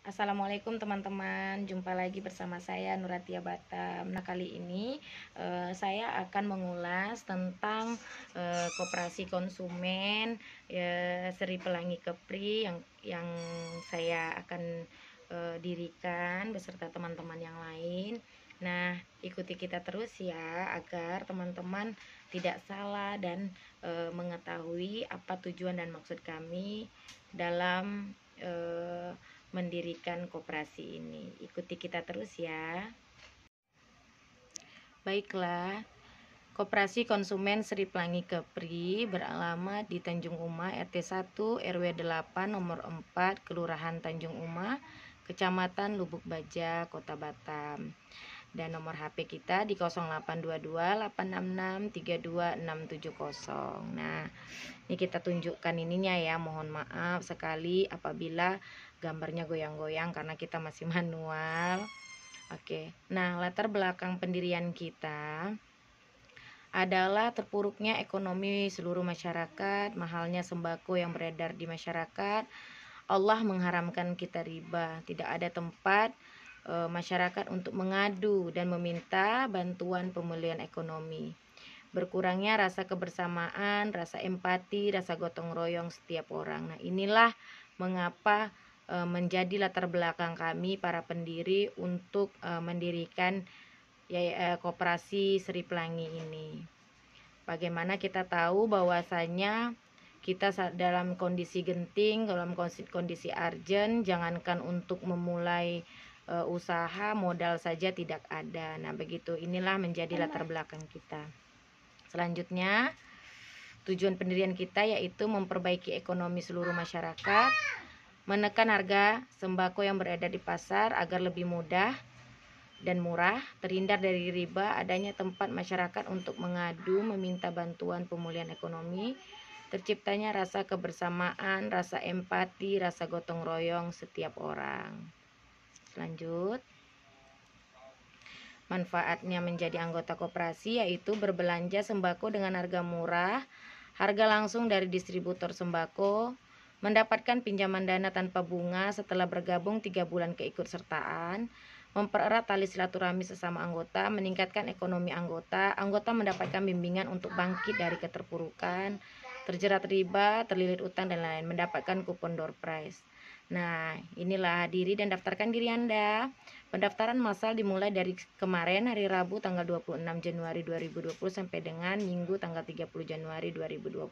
Assalamualaikum teman-teman, jumpa lagi bersama saya Nuratia Batam. Nah kali ini eh, saya akan mengulas tentang eh, koperasi konsumen eh, Seri Pelangi Kepri yang yang saya akan eh, dirikan beserta teman-teman yang lain. Nah ikuti kita terus ya agar teman-teman tidak salah dan eh, mengetahui apa tujuan dan maksud kami dalam eh, mendirikan koperasi ini. Ikuti kita terus ya. Baiklah, Koperasi Konsumen Sri Pelangi Kepri beralamat di Tanjung Uma RT 1 RW 8 nomor 4 Kelurahan Tanjung Uma, Kecamatan Lubuk Baja, Kota Batam dan nomor HP kita di 0822 866 32670. Nah, ini kita tunjukkan ininya ya. Mohon maaf sekali apabila gambarnya goyang-goyang karena kita masih manual. Oke. Nah, latar belakang pendirian kita adalah terpuruknya ekonomi seluruh masyarakat, mahalnya sembako yang beredar di masyarakat. Allah mengharamkan kita riba. Tidak ada tempat e, masyarakat untuk mengadu dan meminta bantuan pemulihan ekonomi. Berkurangnya rasa kebersamaan, rasa empati, rasa gotong royong setiap orang. Nah, inilah mengapa e, menjadi latar belakang kami para pendiri untuk e, mendirikan ya, ya koperasi Sri Pelangi ini. Bagaimana kita tahu bahwasanya kita dalam kondisi genting, dalam kondisi urgent, jangankan untuk memulai uh, usaha modal saja tidak ada. Nah, begitu inilah menjadi latar belakang kita. Selanjutnya, tujuan pendirian kita yaitu memperbaiki ekonomi seluruh masyarakat, menekan harga sembako yang berada di pasar agar lebih mudah dan murah, terhindar dari riba, adanya tempat masyarakat untuk mengadu, meminta bantuan pemulihan ekonomi, terciptanya rasa kebersamaan, rasa empati, rasa gotong royong setiap orang. Lanjut. Manfaatnya menjadi anggota koperasi yaitu berbelanja sembako dengan harga murah, harga langsung dari distributor sembako, mendapatkan pinjaman dana tanpa bunga setelah bergabung tiga bulan keikutsertaan, mempererat tali silaturahmi sesama anggota, meningkatkan ekonomi anggota, anggota mendapatkan bimbingan untuk bangkit dari keterpurukan, terjerat riba, terlilit utang dan lain-lain, mendapatkan kupon door prize. Nah, inilah diri dan daftarkan diri Anda. Pendaftaran massal dimulai dari kemarin hari Rabu tanggal 26 Januari 2020 sampai dengan Minggu tanggal 30 Januari 2020.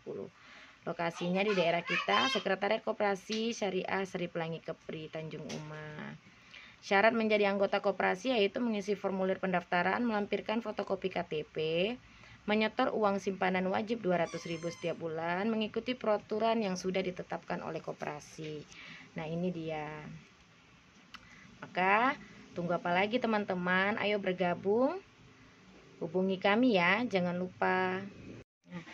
Lokasinya di daerah kita, Sekretariat Koperasi Syariah Seri Pelangi Kepri, Tanjung Uma. Syarat menjadi anggota koperasi yaitu mengisi formulir pendaftaran, melampirkan fotokopi KTP, menyetor uang simpanan wajib 200.000 setiap bulan, mengikuti peraturan yang sudah ditetapkan oleh koperasi. Nah, ini dia. Maka tunggu apa lagi teman-teman? Ayo bergabung. Hubungi kami ya, jangan lupa. Nah,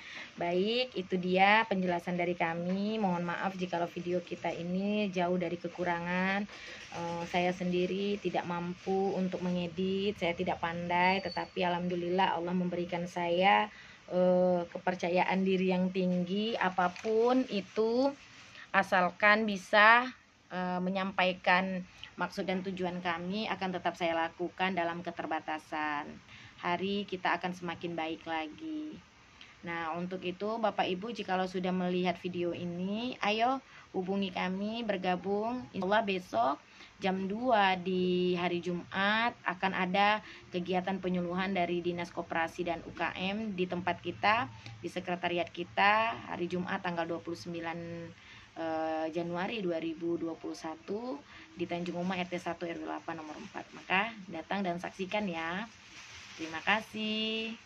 baik, itu dia penjelasan dari kami. Mohon maaf jika video kita ini jauh dari kekurangan. E, saya sendiri tidak mampu untuk mengedit, saya tidak pandai, tetapi alhamdulillah Allah memberikan saya uh, kepercayaan diri yang tinggi apapun itu asalkan bisa e, menyampaikan maksud dan tujuan kami akan tetap saya lakukan dalam keterbatasan. Hari kita akan semakin baik lagi. Nah, untuk itu Bapak Ibu jikalau sudah melihat video ini, ayo hubungi kami bergabung. insya Allah besok jam 2 di hari Jumat akan ada kegiatan penyuluhan dari Dinas Koperasi dan UKM di tempat kita, di sekretariat kita hari Jumat tanggal 29 eh, Januari 2021 di Tanjung Uma RT 1 RW 8 nomor 4. Maka datang dan saksikan ya. Terima kasih.